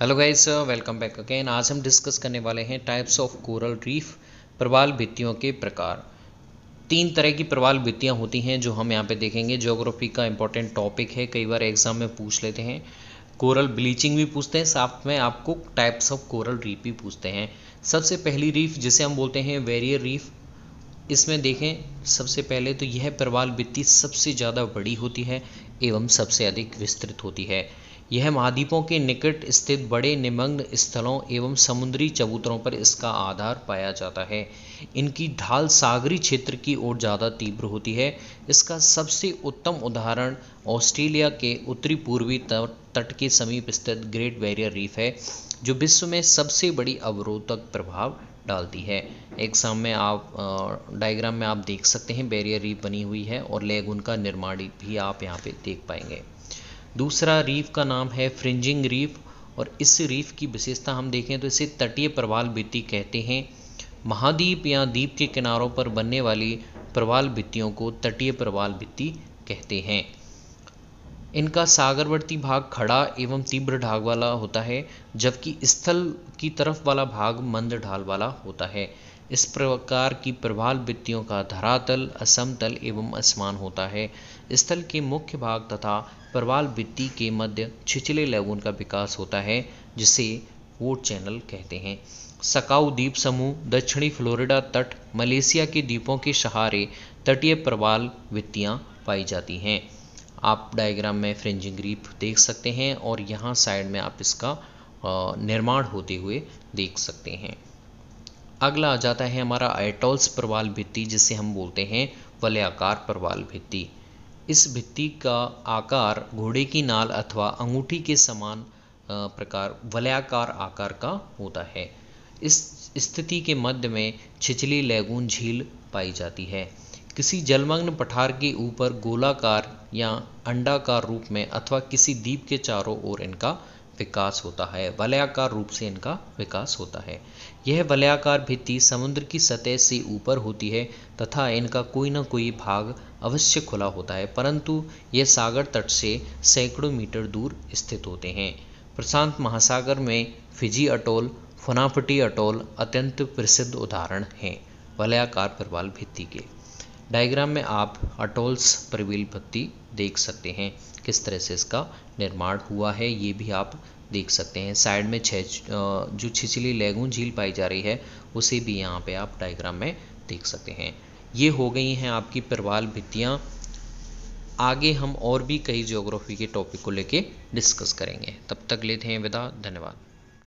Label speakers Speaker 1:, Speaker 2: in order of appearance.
Speaker 1: hello guys welcome back again आज हम discuss करने वाले हैं टाइप्स ऑफ कोरल रीफ प्रवाल भित्तियों के प्रकार तीन तरह की प्रवाल भित्तियाँ होती हैं जो हम यहाँ पे देखेंगे ज्योग्राफी का इंपॉर्टेंट टॉपिक है कई बार एग्जाम में पूछ लेते हैं कोरल ब्लीचिंग भी पूछते हैं साथ में आपको टाइप्स ऑफ कोरल रीफ भी पूछते हैं सबसे पहली रीफ जिसे हम बोलते हैं वेरियर रीफ इसमें देखें सबसे पहले तो यह प्रवाल वृत्ति सबसे ज़्यादा बड़ी होती है एवं सबसे अधिक विस्तृत होती है यह महाद्वीपों के निकट स्थित बड़े निमग्न स्थलों एवं समुद्री चबूतरों पर इसका आधार पाया जाता है इनकी ढाल सागरी क्षेत्र की ओर ज़्यादा तीव्र होती है इसका सबसे उत्तम उदाहरण ऑस्ट्रेलिया के उत्तरी पूर्वी तट के समीप स्थित ग्रेट बैरियर रीफ है जो विश्व में सबसे बड़ी अवरोधक प्रभाव डालती है एग्जाम में आप डायग्राम में आप देख सकते हैं बैरियर रीफ बनी हुई है और लेग उनका निर्माण भी आप यहाँ पे देख पाएंगे दूसरा रीफ का नाम है फ्रिंजिंग रीफ और इस रीफ की विशेषता हम देखें तो इसे तटीय प्रवाल भित्ति कहते हैं महाद्वीप या द्वीप के किनारों पर बनने वाली प्रवाल भित्तियों को तटीय प्रवाल भित्ति कहते हैं इनका सागरवर्ती भाग खड़ा एवं तीव्र ढाग वाला होता है जबकि स्थल की तरफ वाला भाग मंद ढाल वाला होता है इस प्रकार की प्रभाल वृत्तियों का धरातल असमतल एवं असमान होता है स्थल के मुख्य भाग तथा प्रवाल वृत्ति के मध्य छिछले लैगून का विकास होता है जिसे वोट चैनल कहते हैं सकाऊ द्वीप समूह दक्षिणी फ्लोरिडा तट मलेशिया के द्वीपों के सहारे तटीय प्रवाल वित्तियाँ पाई जाती हैं आप डायग्राम में फ्रिंजिंग रीप देख सकते हैं और यहाँ साइड में आप इसका निर्माण होते हुए देख सकते हैं अगला आ जाता है हमारा आइटोल्स प्रवाल भित्ति जिसे हम बोलते हैं वलयाकार प्रवाल भित्ति इस भित्ति का आकार घोड़े की नाल अथवा अंगूठी के समान प्रकार वलयाकार आकार का होता है इस स्थिति के मध्य में छिछली लैगून झील पाई जाती है किसी जलमग्न पठार के ऊपर गोलाकार या अंडाकार रूप में अथवा किसी द्वीप के चारों ओर इनका विकास होता है वलयाकार रूप से इनका विकास होता है यह वलयाकार भित्ति समुद्र की सतह से ऊपर होती है तथा इनका कोई ना कोई भाग अवश्य खुला होता है परंतु यह सागर तट से सैकड़ों मीटर दूर स्थित होते हैं प्रशांत महासागर में फिजी अटोल फनाफटी अटोल अत्यंत प्रसिद्ध उदाहरण हैं वलयाकार प्रवाल भित्ति के डायग्राम में आप अटोल्स प्रवील पत्ती देख सकते हैं किस तरह से इसका निर्माण हुआ है ये भी आप देख सकते हैं साइड में छह जो छिछली लेगू झील पाई जा रही है उसे भी यहाँ पे आप डायग्राम में देख सकते हैं ये हो गई हैं आपकी प्रवाल भित्तियाँ आगे हम और भी कई ज्योग्राफी के टॉपिक को लेके डिस्कस करेंगे तब तक लेते हैं विदा धन्यवाद